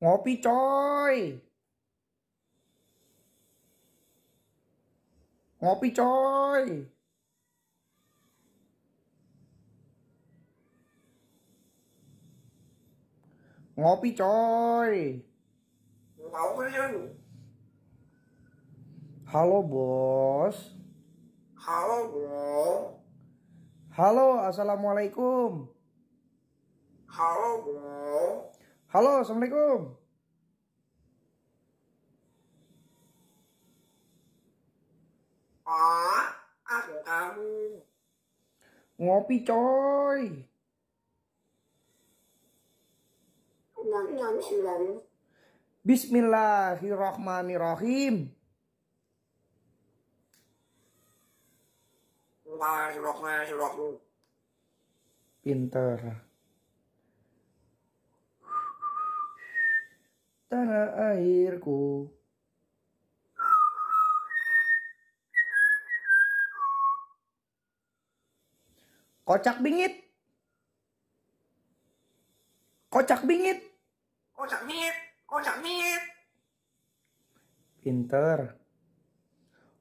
Ngopi coy. Ngopi coy. Ngopi coy. Halo bos. Halo bro. Halo assalamualaikum. Halo bro. Halo, Assalamualaikum. aku. Ngopi coy. Bismillahirrahmanirrahim. Bismillahirrahmanirrahim. Pinter. tanah airku. Kocak bingit. Kocak bingit. Kocak bingit. Kocak bingit. Pinter.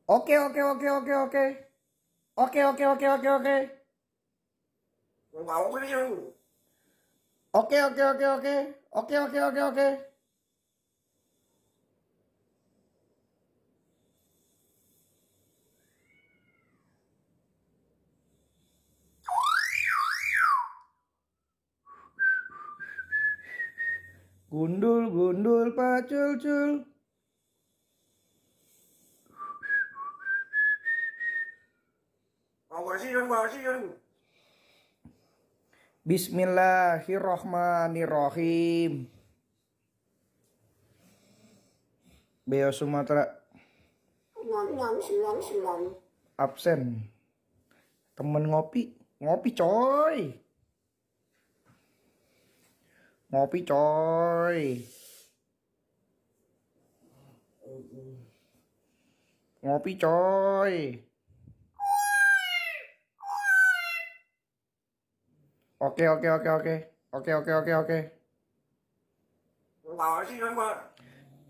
Oke, oke, oke, oke, oke. Oke, oke, oke, oke, oke. Oke, oke, oke, oke. Oke, oke, oke, oke. Gundul gundul pacul cul. Bismillahirrohmanirrohim Beo Sumatera Absen Temen ngopi Ngopi coy ngopi coy ngopi coy oke oke oke oke oke oke oke oke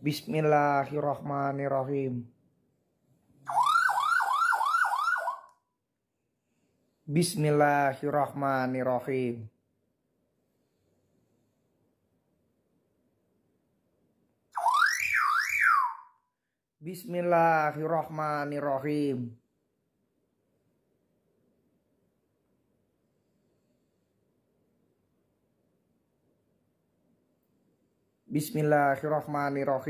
Bismillahirrahmanirrahim Bismillahirrahmanirrahim Bismillahirrahmanirrahim. Bismillahirrahmanirrahim.